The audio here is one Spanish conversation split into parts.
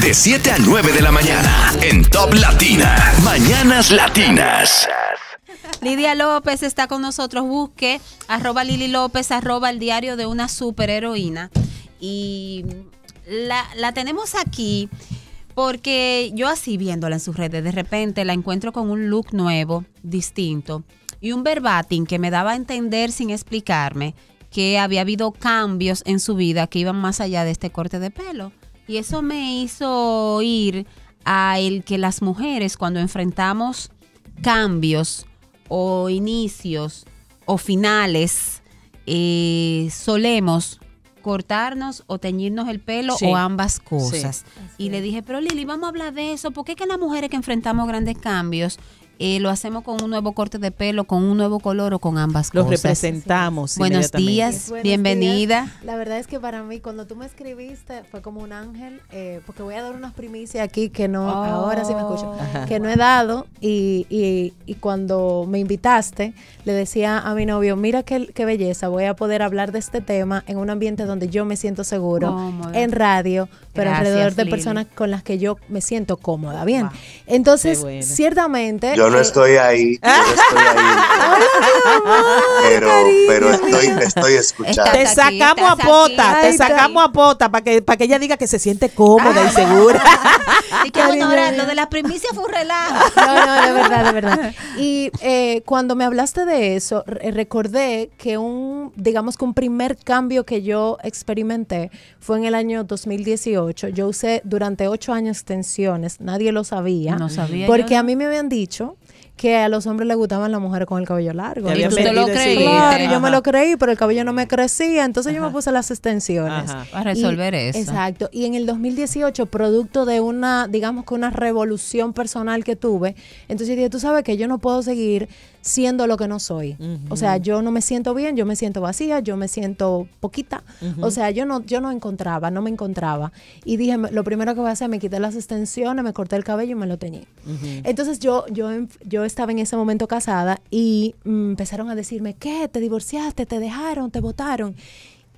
de 7 a 9 de la mañana en Top Latina. Mañanas Latinas. Lidia López está con nosotros. Busque arroba Lili López, arroba el diario de una superheroína. Y la, la tenemos aquí porque yo así viéndola en sus redes, de repente la encuentro con un look nuevo, distinto, y un verbatim que me daba a entender sin explicarme que había habido cambios en su vida que iban más allá de este corte de pelo. Y eso me hizo ir a el que las mujeres cuando enfrentamos cambios o inicios o finales, eh, solemos cortarnos o teñirnos el pelo o ambas cosas. Y le dije, pero Lili, vamos a hablar de eso, ¿Por es que las mujeres que enfrentamos grandes cambios eh, lo hacemos con un nuevo corte de pelo, con un nuevo color o con ambas cosas. Los representamos. Buenos días, bienvenida. La verdad es que para mí, cuando tú me escribiste, fue como un ángel, eh, porque voy a dar unas primicias aquí que no, oh. ahora sí me escucho, que no he dado. Y, y, cuando me invitaste, le decía a mi novio: Mira qué, belleza, voy a poder hablar de este tema en un ambiente donde yo me siento seguro, en radio, pero alrededor de personas con las que yo me siento cómoda. Bien, entonces, ciertamente... Yo no eh, estoy ahí, yo ah. estoy ahí. pero, pero estoy, estoy escuchando. Te sacamos a pota, te sacamos a pota para que, para que ella diga que se siente cómoda y segura. que ahora lo de la primicia fue un relajo. No, no, de verdad, de verdad. Y eh, cuando me hablaste de eso, eh, recordé que un, digamos que un primer cambio que yo experimenté fue en el año 2018 yo usé durante ocho años extensiones nadie lo sabía. No Porque a mí me habían dicho que a los hombres les gustaban las mujeres con el cabello largo. Y tú te lo creí. yo me lo creí, pero el cabello no me crecía, entonces yo me puse las extensiones. Para resolver eso. Exacto. Y en el 2018, producto de una, digamos que una revolución personal que tuve, entonces dije, tú sabes que yo no puedo seguir siendo lo que no soy. O sea, yo no me siento bien, yo me siento vacía, yo me siento poquita. O sea, yo no, yo no encontraba, no me encontraba. Y dije, lo primero que voy a hacer, me quité las extensiones, me corté el cabello y me lo teñí. Entonces yo, yo, yo estaba en ese momento casada y mm, empezaron a decirme, ¿qué? ¿Te divorciaste? ¿Te dejaron? ¿Te votaron?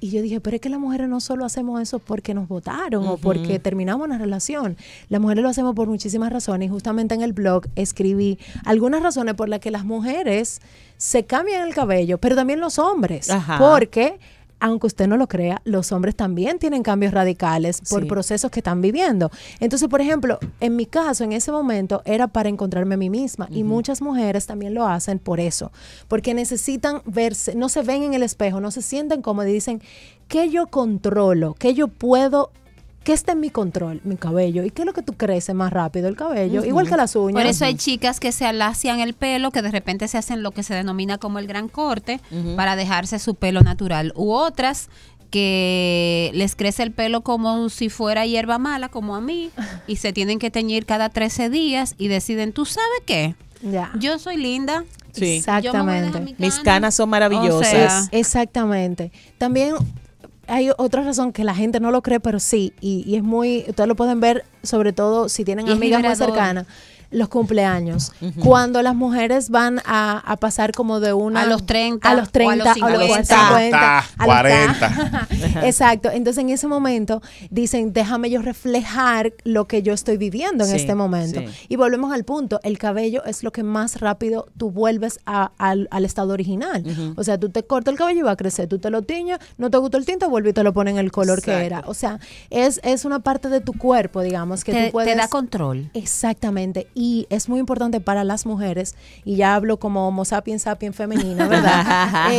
Y yo dije, pero es que las mujeres no solo hacemos eso porque nos votaron o porque terminamos una relación. Las mujeres lo hacemos por muchísimas razones. Y justamente en el blog escribí algunas razones por las que las mujeres se cambian el cabello, pero también los hombres. Ajá. Porque aunque usted no lo crea, los hombres también tienen cambios radicales por procesos que están viviendo. Entonces, por ejemplo, en mi caso, en ese momento era para encontrarme a mí misma y muchas mujeres también lo hacen por eso, porque necesitan verse, no se ven en el espejo, no se sienten como y dicen, ¿qué yo controlo? ¿Qué yo puedo ¿Qué está en mi control? Mi cabello. ¿Y qué es lo que tú crece más rápido? El cabello. Igual que las uñas. Por eso hay chicas que se alacian el pelo, que de repente se hacen lo que se denomina como el gran corte, para dejarse su pelo natural. U otras que les crece el pelo como si fuera hierba mala, como a mí, y se tienen que teñir cada 13 días y deciden, ¿tú sabes qué? Ya. Yo soy linda. Sí. Exactamente. Mis canas son maravillosas. Exactamente. También hay otra razón que la gente no lo cree, pero sí, y, es muy, ustedes lo pueden ver, sobre todo si tienen amigas muy cercanas los cumpleaños, cuando las mujeres van a, pasar como de una... A los 30, a los 30, a los 40. Exacto, entonces en ese momento dicen, déjame yo reflejar lo que yo estoy viviendo en este momento. Y volvemos al punto, el cabello es lo que más rápido tú vuelves al, estado original. O sea, tú te cortas el cabello y va a crecer, tú te lo tiñas, no te gustó el tinto, vuelve y te lo ponen el color que era. O sea, es, es una parte de tu cuerpo, digamos, que te, tú Te da control. Exactamente y es muy importante para las mujeres, y ya hablo como homo sapiens sapiens femenina, ¿verdad? Eh,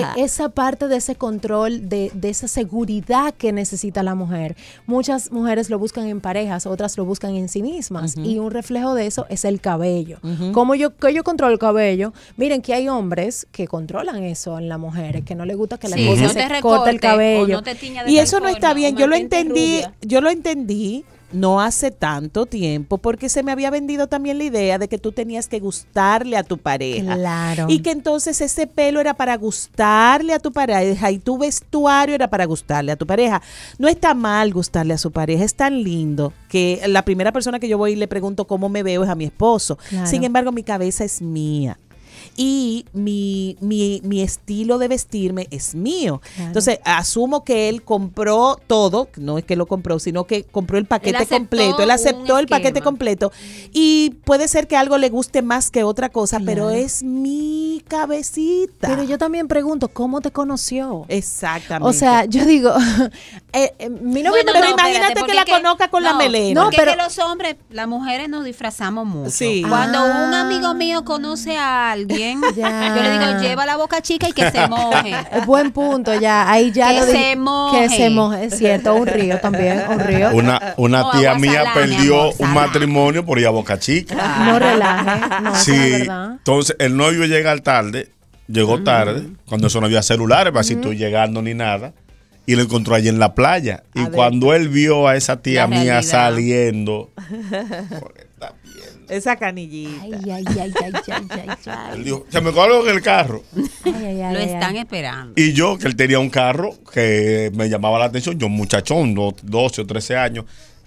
eh, esa parte de ese control, de, de, esa seguridad que necesita la mujer. Muchas mujeres lo buscan en parejas, otras lo buscan en sí mismas, y un reflejo de eso es el cabello. como ¿Cómo yo, que yo controlo el cabello? Miren que hay hombres que controlan eso en las mujeres, que no les gusta que la se corte el cabello. y eso no está bien, yo lo entendí, yo lo entendí no hace tanto tiempo porque se me había vendido también la idea de que tú tenías que gustarle a tu pareja. Claro. Y que entonces ese pelo era para gustarle a tu pareja y tu vestuario era para gustarle a tu pareja. No está mal gustarle a su pareja, es tan lindo que la primera persona que yo voy y le pregunto cómo me veo es a mi esposo. Sin embargo, mi cabeza es mía y mi, mi, mi estilo de vestirme es mío. Entonces, asumo que él compró todo, no es que lo compró, sino que compró el paquete completo, él aceptó el paquete completo y puede ser que algo le guste más que otra cosa, pero es mi cabecita. Pero yo también pregunto, ¿cómo te conoció? Exactamente. O sea, yo digo, eh, eh, mi novio pero imagínate que la conozca con la melena. No, pero los hombres, las mujeres nos disfrazamos mucho. Sí. Cuando un ah. amigo mío conoce a alguien, yo le digo, lleva la boca chica y que se moje. Buen punto, ya. Ahí ya lo se moje. Que se moje, cierto. Un río también, un río. Una, tía mía perdió un matrimonio por ir a boca chica. No relaje. No, sí. Entonces, el novio llega tarde, llegó tarde, cuando eso no había celulares, para si tú llegando ni nada y lo encontró allí en la playa. y cuando él vio a esa tía mía saliendo, Esa canillita. Ay, ay, ay, ay, ay, ay, ay. Él dijo, se me colgó en el carro. Ay, ay, Lo están esperando. Y yo, que él tenía un carro que me llamaba la atención, yo muchachón, 12 o 13 años.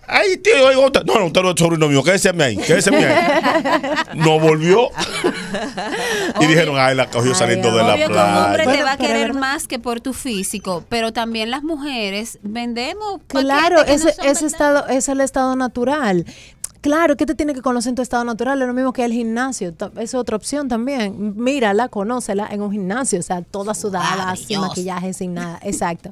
Ay, tío, hay usted. No, no, usted no es sobrino mío, Quédese ahí, mi ahí. No volvió. y dijeron, ay, la cogió saliendo de la playa. hombre bueno, te va a querer más que por tu físico, pero también las mujeres vendemos. Claro, ese, ese estado, es el estado natural. Claro, que te tiene que conocer en tu estado natural, es lo mismo que el gimnasio, es otra opción también. Mírala, conócela en un gimnasio, o sea, toda sudada, sin maquillaje, sin nada, exacto.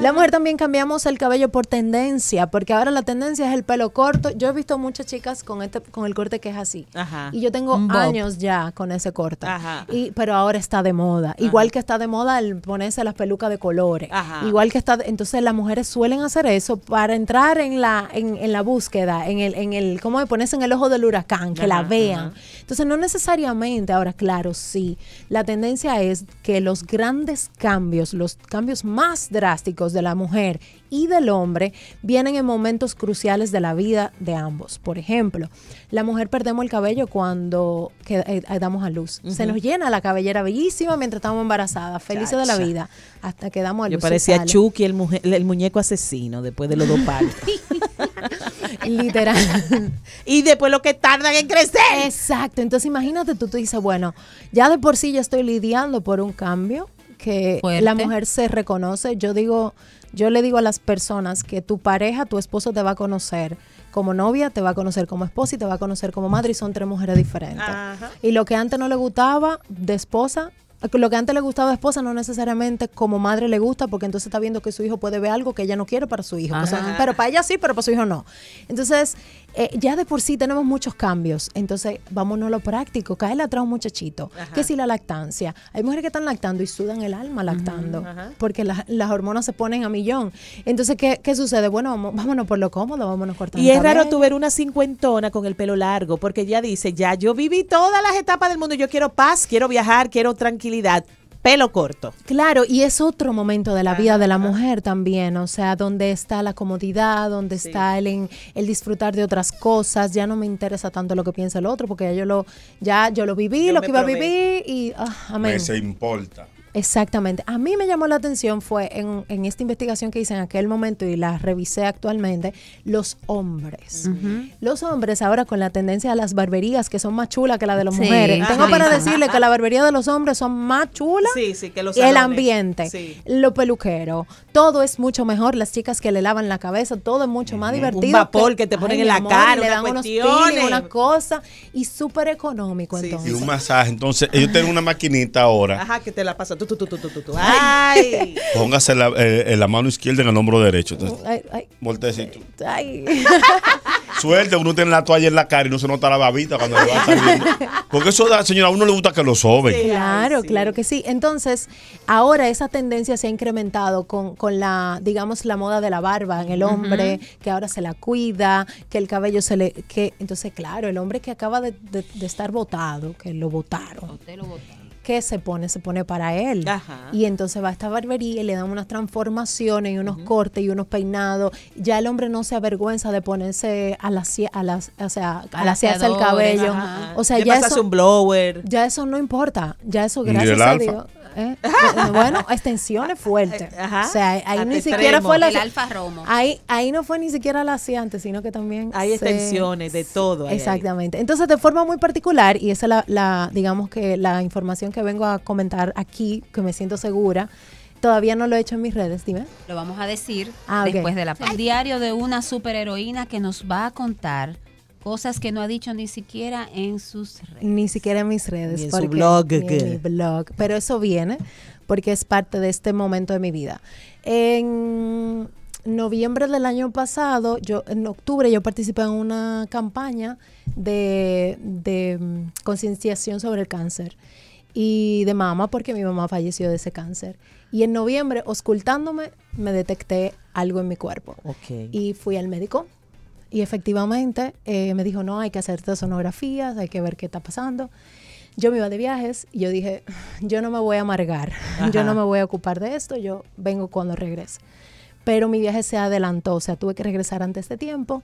La mujer también cambiamos el cabello por tendencia, porque ahora la tendencia es el pelo corto. Yo he visto muchas chicas con este con el corte que es así. Y yo tengo años ya con ese corte. Y pero ahora está de moda, igual que está de moda el ponerse las pelucas de colores. Igual que está, entonces las mujeres suelen hacer eso para entrar en la en, en la búsqueda, en el en el ¿cómo me pones en el ojo del huracán? Que la vean. Entonces, no necesariamente, ahora claro, sí, la tendencia es que los grandes cambios, los cambios más drásticos de la mujer y del hombre vienen en momentos cruciales de la vida de ambos. Por ejemplo, la mujer perdemos el cabello cuando eh, eh, damos a luz. Se nos llena la cabellera bellísima mientras estamos embarazadas, felices de la vida, hasta que damos a luz. Yo parecía Chucky, el, el muñeco asesino, después de los dos partos. Literal. y después lo que tardan en crecer. Exacto. Entonces imagínate tú, te dices, bueno, ya de por sí yo estoy lidiando por un cambio que la mujer se reconoce. Yo digo, yo le digo a las personas que tu pareja, tu esposo te va a conocer como novia, te va a conocer como esposa y te va a conocer como madre y son tres mujeres diferentes. Y lo que antes no le gustaba de esposa, lo que antes le gustaba a esposa no necesariamente como madre le gusta porque entonces está viendo que su hijo puede ver algo que ella no quiere para su hijo. Ah. pero para ella sí, pero para su hijo no. Entonces, eh, ya de por sí tenemos muchos cambios, entonces vámonos a lo práctico, cae atrás un muchachito, que si la lactancia, hay mujeres que están lactando y sudan el alma lactando, porque las hormonas se ponen a millón. Entonces, ¿qué, sucede? Bueno, vámonos por lo cómodo, vámonos cortando. Y es raro tu ver una cincuentona con el pelo largo, porque ya dice, ya yo viví todas las etapas del mundo, yo quiero paz, quiero viajar, quiero tranquilidad pelo corto. Claro, y es otro momento de la vida de la mujer también, o sea, donde está la comodidad, donde está el, el disfrutar de otras cosas, ya no me interesa tanto lo que piensa el otro, porque ya yo lo, ya yo lo viví, lo que iba a vivir y ah, amén. Me se importa. Exactamente. A mí me llamó la atención fue en, esta investigación que hice en aquel momento y la revisé actualmente, los hombres. Los hombres ahora con la tendencia a las barberías que son más chulas que la de las mujeres. Tengo para decirle que la barbería de los hombres son más chulas sí, sí, que los el ambiente, lo peluquero. Todo es mucho mejor, las chicas que le lavan la cabeza, todo es mucho más divertido. Un vapor que, te ponen en la cara, le dan unos una cosa y súper económico entonces. Y un masaje. Entonces, yo tengo una maquinita ahora. Ajá, que te la pasa. ¿Tú Póngase la, eh, eh, la, mano izquierda en el hombro derecho. Voltecito. Suerte, uno tiene la toalla en la cara y no se nota la babita cuando le va saliendo. Porque eso, señora, a uno le gusta que lo soben. claro, claro que sí. Entonces, ahora esa tendencia se ha incrementado con, con la, digamos, la moda de la barba en el hombre, que ahora se la cuida, que el cabello se le. que Entonces, claro, el hombre que acaba de, estar votado, que lo lo votaron ¿qué se pone? Se pone para él. Y entonces va a esta barbería y le dan unas transformaciones y unos cortes y unos peinados. Ya el hombre no se avergüenza de ponerse a las a las, o sea, a las el cabello. O sea, ya eso, un blower. Ya eso no importa. Ya eso, gracias a Dios. Eh, ¿eh? bueno, extensiones fuertes. Ajá. O sea, ahí ni siquiera fue la... Alfa Ahí, ahí no fue ni siquiera la antes sino que también... Hay extensiones de todo. Ahí, exactamente. Entonces, de forma muy particular, y esa es la, digamos que la información que vengo a comentar aquí, que me siento segura, Todavía no lo he hecho en mis redes, dime. Lo vamos a decir ah, después de la El diario de una superheroína que nos va a contar cosas que no ha dicho ni siquiera en sus redes. Ni siquiera en mis redes. Ni en su blog. en mi blog. Pero eso viene porque es parte de este momento de mi vida. En noviembre del año pasado, yo en octubre yo participé en una campaña de, mm, concienciación sobre el cáncer y de mama porque mi mamá falleció de ese cáncer. Y en noviembre, oscultándome, me detecté algo en mi cuerpo. Okay. Y fui al médico y efectivamente eh, me dijo, no, hay que hacerte sonografías, hay que ver qué está pasando. Yo me iba de viajes y yo dije, yo no me voy a amargar, yo no me voy a ocupar de esto, yo vengo cuando regrese. Pero mi viaje se adelantó, o sea, tuve que regresar antes de este tiempo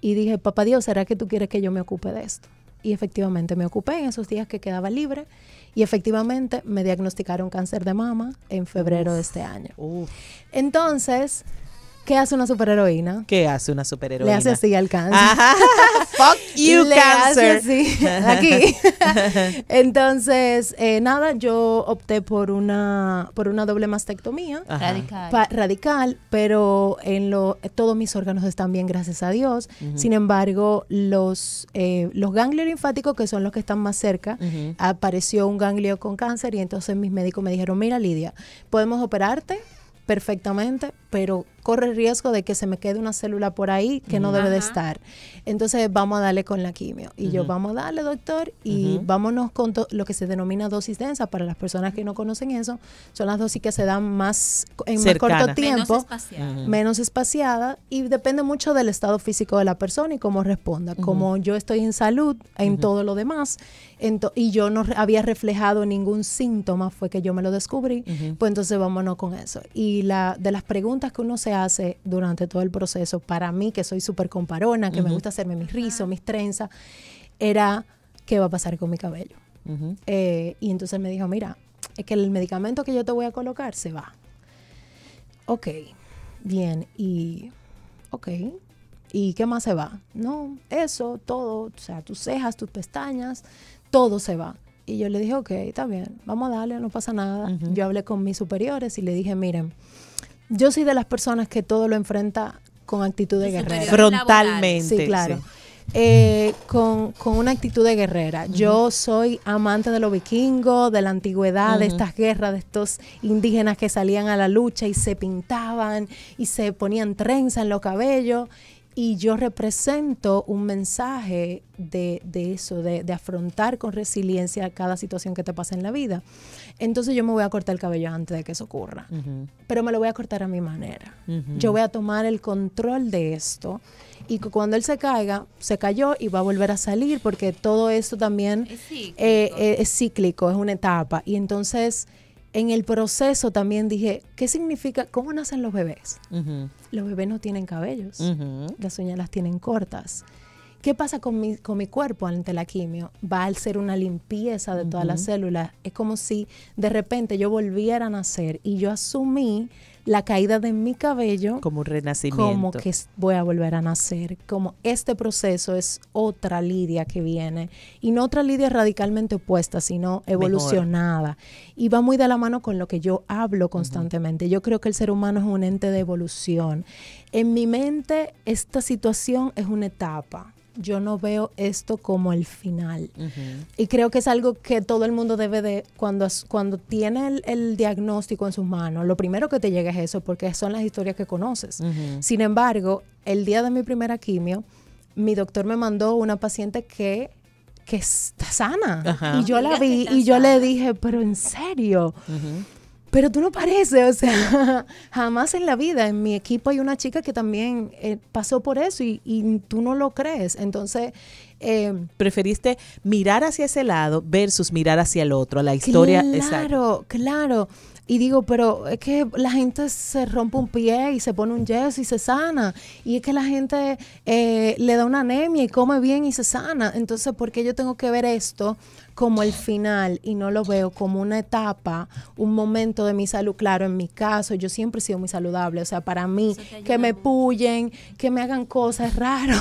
y dije, papá Dios, ¿será que tú quieres que yo me ocupe de esto? Y efectivamente me ocupé en esos días que quedaba libre y efectivamente me diagnosticaron cáncer de mama en febrero de este año. Entonces, ¿Qué hace una superheroína? ¿Qué hace una superheroína? Le hace así al cáncer. Fuck you, Le Hace así, aquí. Entonces, eh, nada, yo opté por una, por una doble mastectomía. Radical. radical, pero en lo, todos mis órganos están bien, gracias a Dios. Sin embargo, los, eh, los ganglios linfáticos, que son los que están más cerca, apareció un ganglio con cáncer y entonces mis médicos me dijeron, mira Lidia, podemos operarte perfectamente, pero corre el riesgo de que se me quede una célula por ahí que no debe de estar. Entonces vamos a darle con la quimio. Y yo, vamos a darle, doctor, y vámonos con lo que se denomina dosis densa. Para las personas que no conocen eso, son las dosis que se dan más en corto tiempo, menos espaciada. menos espaciada. y depende mucho del estado físico de la persona y cómo responda. Como yo estoy en salud, en todo lo demás, y yo no había reflejado ningún síntoma, fue que yo me lo descubrí, pues entonces vámonos con eso. Y la de las preguntas que uno se hace durante todo el proceso, para mí que soy súper comparona, que me gusta hacerme mis rizos, mis trenzas, era qué va a pasar con mi cabello. Eh, y entonces me dijo, mira, es que el medicamento que yo te voy a colocar se va. Ok, bien, y ok, ¿y qué más se va? No, eso, todo, o sea, tus cejas, tus pestañas, todo se va. Y yo le dije, ok, está bien, vamos a darle, no pasa nada. Yo hablé con mis superiores y le dije, miren, yo soy de las personas que todo lo enfrenta con actitud de guerrera. Frontalmente. Sí, claro. Eh, con, una actitud de guerrera. Yo soy amante de los vikingos, de la antigüedad, de estas guerras, de estos indígenas que salían a la lucha y se pintaban y se ponían trenza en los cabellos. Y yo represento un mensaje de, de eso, de, de, afrontar con resiliencia cada situación que te pasa en la vida entonces yo me voy a cortar el cabello antes de que eso ocurra. Pero me lo voy a cortar a mi manera. Yo voy a tomar el control de esto y cuando él se caiga, se cayó y va a volver a salir porque todo esto también es cíclico, eh, eh, es, una etapa. Y entonces en el proceso también dije, ¿qué significa? ¿Cómo nacen los bebés? Los bebés no tienen cabellos, las uñas las tienen cortas. ¿Qué pasa con mi, con mi cuerpo ante la quimio? Va a ser una limpieza de todas las células. Es como si de repente yo volviera a nacer y yo asumí la caída de mi cabello como un renacimiento. Como que voy a volver a nacer, como este proceso es otra Lidia que viene y no otra Lidia radicalmente opuesta, sino evolucionada y va muy de la mano con lo que yo hablo constantemente. Yo creo que el ser humano es un ente de evolución. En mi mente esta situación es una etapa yo no veo esto como el final. Y creo que es algo que todo el mundo debe de, cuando, cuando tiene el, diagnóstico en sus manos, lo primero que te llega es eso, porque son las historias que conoces. Sin embargo, el día de mi primera quimio, mi doctor me mandó una paciente que que está sana. Y yo la vi y yo le dije, pero en serio pero tú no pareces, o sea, jamás en la vida. En mi equipo hay una chica que también eh, pasó por eso y, tú no lo crees. Entonces... Em, Preferiste mirar hacia ese lado versus mirar hacia el otro, la historia. Claro, claro. Y digo, pero es que la gente se rompe un pie y se pone un yeso y se sana. Y es que la gente eh, le da una anemia y come bien y se sana. Entonces, ¿por qué yo tengo que ver esto? como el final y no lo veo como una etapa, un momento de mi salud. Claro, en mi caso, yo siempre he sido muy saludable. O sea, para mí, que me pullen, que me hagan cosas es raro.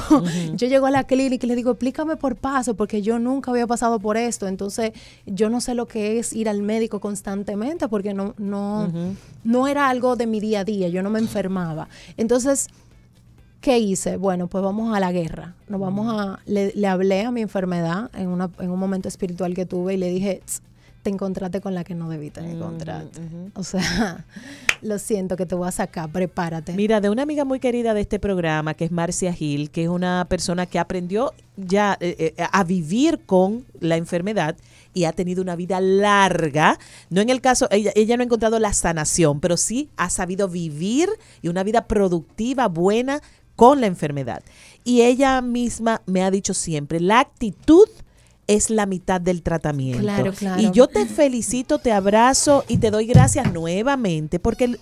Yo llego a la clínica y le digo, explícame por paso, porque yo nunca había pasado por esto. Entonces, yo no sé lo que es ir al médico constantemente, porque no, no, no era algo de mi día a día. Yo no me enfermaba. Entonces, ¿Qué hice? Bueno, pues vamos a la guerra. Nos vamos a. Le, hablé a mi enfermedad en, una, en un momento espiritual que tuve y le dije, te encontraste con la que no debiste mm, encontrarte. O sea, lo siento que te voy a sacar, prepárate. Mira, de una amiga muy querida de este programa, que es Marcia Gil, que es una persona que aprendió ya eh, eh, a vivir con la enfermedad y ha tenido una vida larga. No en el caso, ella, ella no ha encontrado la sanación, pero sí ha sabido vivir y una vida productiva, buena, con la enfermedad. Y ella misma me ha dicho siempre, la actitud es la mitad del tratamiento. Y yo te felicito, te abrazo y te doy gracias nuevamente, porque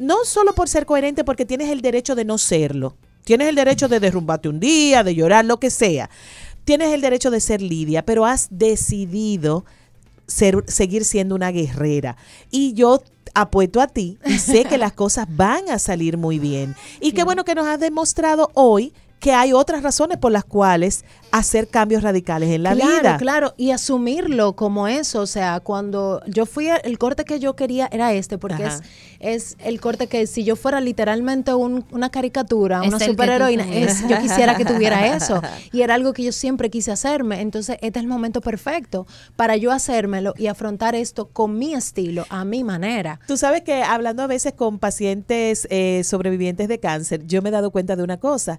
no solo por ser coherente, porque tienes el derecho de no serlo. Tienes el derecho de derrumbarte un día, de llorar, lo que sea. Tienes el derecho de ser Lidia, pero has decidido seguir siendo una guerrera. Y yo apuesto a ti y sé que las cosas van a salir muy bien. Y qué bueno que nos has demostrado hoy que hay otras razones por las cuales hacer cambios radicales en la vida. Claro, claro, y asumirlo como eso, o sea, cuando yo fui, el corte que yo quería era este, porque es, el corte que si yo fuera literalmente una caricatura, una superheroína, yo quisiera que tuviera eso, y era algo que yo siempre quise hacerme, entonces este es el momento perfecto para yo hacérmelo y afrontar esto con mi estilo, a mi manera. Tú sabes que hablando a veces con pacientes eh, sobrevivientes de cáncer, yo me he dado cuenta de una cosa,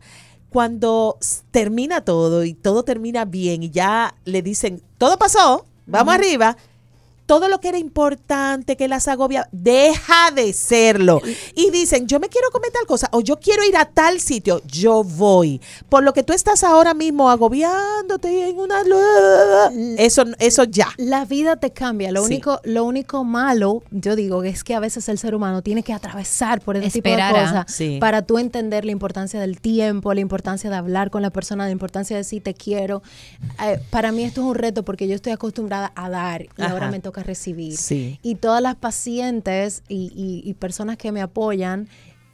cuando termina todo y todo termina bien y ya le dicen, todo pasó, vamos arriba, todo lo que era importante, que las agobia, deja de serlo. Y dicen, yo me quiero comer tal cosa o yo quiero ir a tal sitio, yo voy. Por lo que tú estás ahora mismo agobiándote en una... Eso, eso ya. La vida te cambia. Lo, único, lo único malo, yo digo, es que a veces el ser humano tiene que atravesar por ese tipo de ¿ah? cosas para tú entender la importancia del tiempo, la importancia de hablar con la persona, la importancia de decir te quiero. Eh, para mí esto es un reto porque yo estoy acostumbrada a dar y ahora me toca recibir. Y todas las pacientes y personas que me apoyan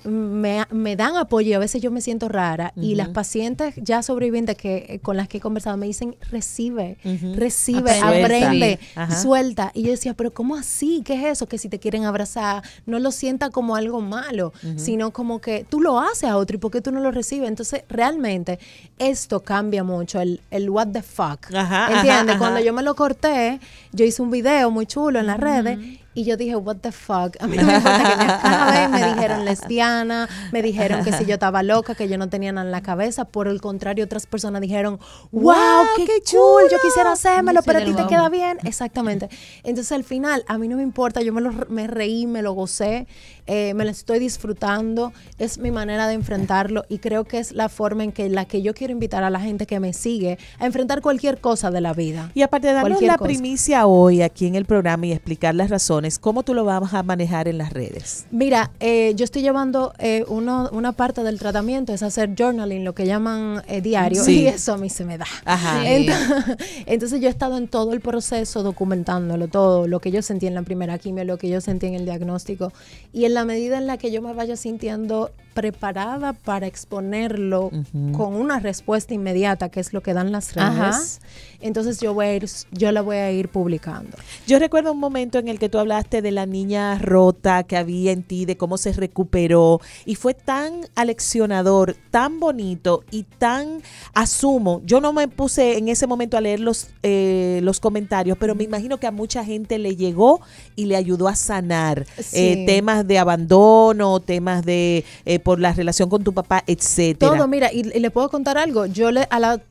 me, dan apoyo a veces yo me siento rara y las pacientes ya sobrevivientes que eh, con las que he conversado me dicen recibe, recibe, aprende, suelta. Y yo decía, pero ¿cómo así? ¿Qué es eso? Que si te quieren abrazar, no lo sienta como algo malo, sino como que tú lo haces a otro y ¿por qué tú no lo recibes? Entonces, realmente esto cambia mucho, el, what the fuck. ¿Entiendes? Cuando yo me lo corté, yo hice un video muy chulo en las redes y yo dije, what the fuck. A mí no me importa que me Me dijeron lesbiana, me dijeron que si yo estaba loca, que yo no tenía nada en la cabeza. Por el contrario, otras personas dijeron, wow, qué, chulo yo quisiera hacérmelo, pero a ti te queda bien. Exactamente. Entonces al final, a mí no me importa, yo me, lo, me reí, me lo gocé, eh, me lo estoy disfrutando. Es mi manera de enfrentarlo y creo que es la forma en que la que yo quiero invitar a la gente que me sigue a enfrentar cualquier cosa de la vida. Y aparte de darnos la primicia hoy aquí en el programa y explicar las razones ¿cómo tú lo vas a manejar en las redes? Mira, eh, yo estoy llevando eh, una parte del tratamiento, es hacer journaling, lo que llaman eh, diario, y eso a mí se me da. Entonces, yo he estado en todo el proceso documentándolo todo, lo que yo sentí en la primera quimio, lo que yo sentí en el diagnóstico, y en la medida en la que yo me vaya sintiendo preparada para exponerlo con una respuesta inmediata, que es lo que dan las redes entonces yo voy yo la voy a ir publicando. Yo recuerdo un momento en el que tú hablaste de la niña rota que había en ti, de cómo se recuperó, y fue tan aleccionador, tan bonito y tan asumo. Yo no me puse en ese momento a leer los, eh, los comentarios, pero me imagino que a mucha gente le llegó y le ayudó a sanar eh, temas de abandono, temas de eh, por la relación con tu papá, etcétera. Todo, mira, y, y le puedo contar algo. Yo le, a la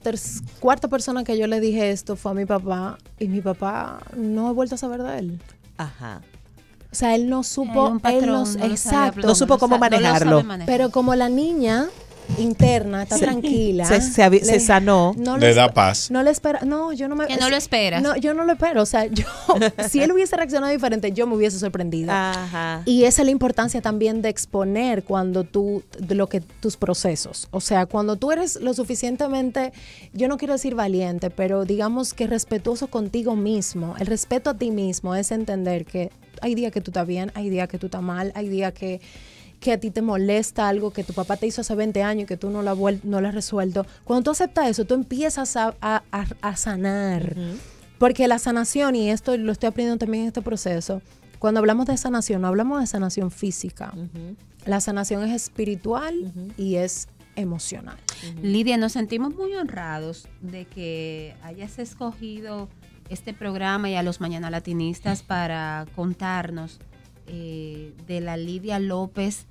cuarta persona que yo le dije esto fue a mi papá y mi papá no ha vuelto a saber de él. Ajá. O sea, él no supo, él no, exacto, no supo cómo manejarlo. Pero como la niña interna, está tranquila. Se, sanó. le, da paz. No le espera. No, yo no me. Que no lo esperas. No, yo no lo espero. O sea, yo. si él hubiese reaccionado diferente, yo me hubiese sorprendido. Ajá. Y esa es la importancia también de exponer cuando tú. lo que tus procesos. O sea, cuando tú eres lo suficientemente. Yo no quiero decir valiente, pero digamos que respetuoso contigo mismo. El respeto a ti mismo es entender que hay días que tú estás bien, hay días que tú estás mal, hay días que que a ti te molesta algo que tu papá te hizo hace 20 años y que tú no lo has no resuelto, cuando tú aceptas eso, tú empiezas a, sanar. Porque la sanación, y esto lo estoy aprendiendo también en este proceso, cuando hablamos de sanación, no hablamos de sanación física. La sanación es espiritual y es emocional. Lidia, nos sentimos muy honrados de que hayas escogido este programa y a los mañana latinistas para contarnos eh, de la Lidia López,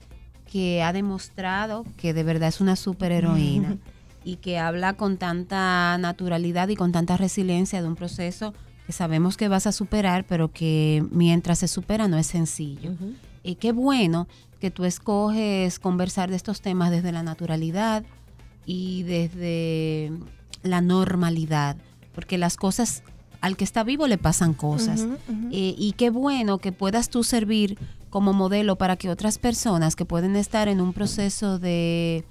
que ha demostrado que de verdad es una superheroína y que habla con tanta naturalidad y con tanta resiliencia de un proceso que sabemos que vas a superar, pero que mientras se supera no es sencillo. Y qué bueno que tú escoges conversar de estos temas desde la naturalidad y desde la normalidad, porque las cosas al que está vivo le pasan cosas. Eh, y qué bueno que puedas tú servir como modelo para que otras personas que pueden estar en un proceso de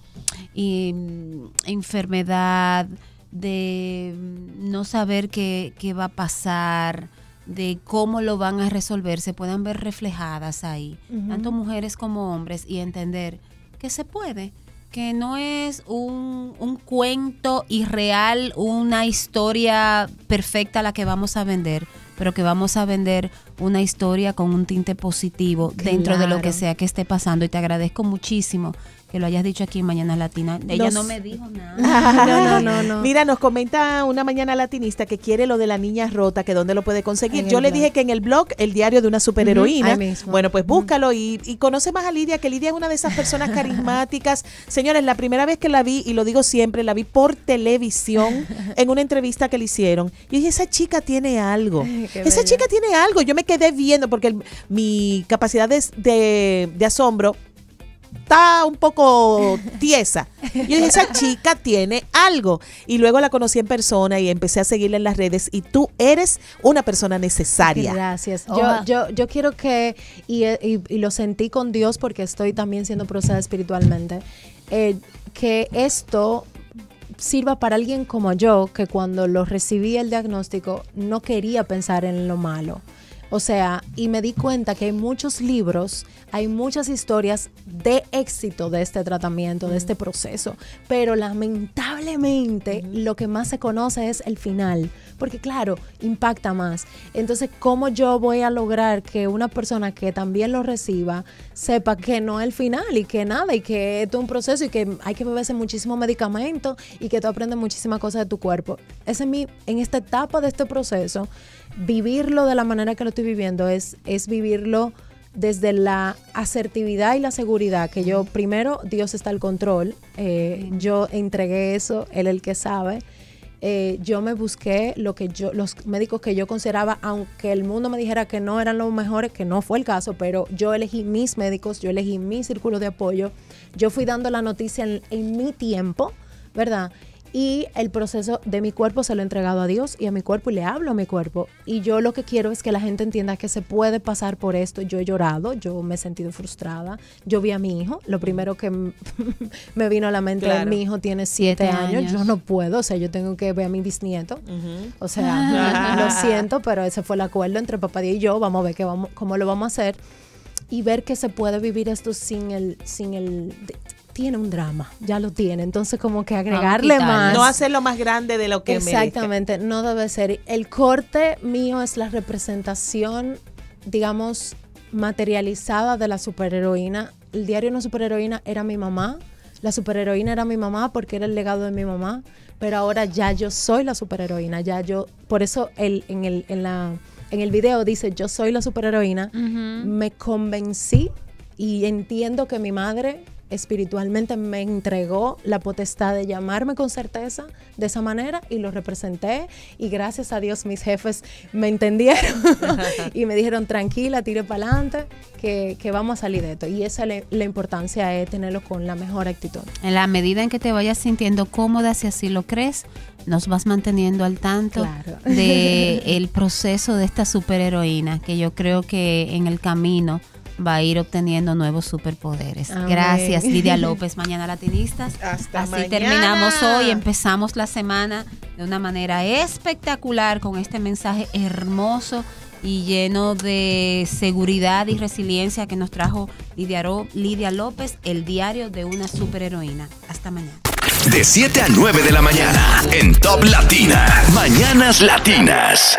em, enfermedad, de mm, no saber qué, qué va a pasar, de cómo lo van a resolver, se puedan ver reflejadas ahí, tanto mujeres como hombres, y entender que se puede que no es un, un, cuento irreal, una historia perfecta la que vamos a vender, pero que vamos a vender una historia con un tinte positivo dentro de lo que sea que esté pasando. Y te agradezco muchísimo que lo hayas dicho aquí en Mañana Latina. Ella no me dijo nada. no, no, no, Mira, nos comenta una mañana latinista que quiere lo de la niña rota, que dónde lo puede conseguir. Yo le dije que en el blog, el diario de una superheroína. Bueno, pues búscalo y, y, conoce más a Lidia, que Lidia es una de esas personas carismáticas. Señores, la primera vez que la vi, y lo digo siempre, la vi por televisión en una entrevista que le hicieron. Y dije, esa chica tiene algo. esa chica tiene algo. Yo me quedé viendo porque mi capacidad de, de asombro está un poco tiesa. Y esa chica tiene algo. Y luego la conocí en persona y empecé a seguirla en las redes y tú eres una persona necesaria. Gracias. Yo, ah. yo, quiero que, y, lo sentí con Dios porque estoy también siendo procesada espiritualmente, eh, que esto sirva para alguien como yo, que cuando lo recibí el diagnóstico no quería pensar en lo malo. O sea, y me di cuenta que hay muchos libros, hay muchas historias de éxito de este tratamiento, de este proceso, pero lamentablemente lo que más se conoce es el final, porque claro, impacta más. Entonces, ¿cómo yo voy a lograr que una persona que también lo reciba sepa que no es el final y que nada, y que es un proceso y que hay que beberse muchísimo medicamento y que tú aprendes muchísimas cosas de tu cuerpo? Ese mi, en esta etapa de este proceso, vivirlo de la manera que lo estoy viviendo es, es vivirlo desde la asertividad y la seguridad, que yo primero, Dios está al control, eh, yo entregué eso, Él el que sabe. Eh, yo me busqué lo que yo, los médicos que yo consideraba, aunque el mundo me dijera que no eran los mejores, que no fue el caso, pero yo elegí mis médicos, yo elegí mi círculo de apoyo, yo fui dando la noticia en mi tiempo, ¿verdad? y el proceso de mi cuerpo se lo he entregado a Dios y a mi cuerpo y le hablo a mi cuerpo. Y yo lo que quiero es que la gente entienda que se puede pasar por esto. Yo he llorado, yo me he sentido frustrada. Yo vi a mi hijo, lo primero que me vino a la mente mi hijo tiene siete, años. yo no puedo, o sea, yo tengo que ver a mi bisnieto. O sea, lo siento, pero ese fue el acuerdo entre papá y yo, vamos a ver qué vamos, cómo lo vamos a hacer y ver que se puede vivir esto sin el, sin el tiene un drama, ya lo tiene. Entonces, como que agregarle más. No hacerlo más grande de lo que Exactamente, no debe ser. El corte mío es la representación, digamos, materializada de la superheroína. El diario No Superheroína era mi mamá. La superheroína era mi mamá porque era el legado de mi mamá. Pero ahora ya yo soy la superheroína. Ya yo. Por eso en, el, la, en el video dice yo soy la superheroína. Me convencí y entiendo que mi madre espiritualmente me entregó la potestad de llamarme con certeza de esa manera y lo representé y gracias a Dios mis jefes me entendieron y me dijeron tranquila, tire para adelante, que, vamos a salir de esto. Y esa es la importancia de tenerlo con la mejor actitud. En la medida en que te vayas sintiendo cómoda, si así lo crees, nos vas manteniendo al tanto de del proceso de esta superheroína, que yo creo que en el camino va a ir obteniendo nuevos superpoderes. Gracias, Lidia López, Mañana Latinistas. Hasta Así terminamos hoy, empezamos la semana de una manera espectacular con este mensaje hermoso y lleno de seguridad y resiliencia que nos trajo Lidia, Lidia López, el diario de una superheroína. Hasta mañana. De 7 a 9 de la mañana en Top Latina, Mañanas Latinas.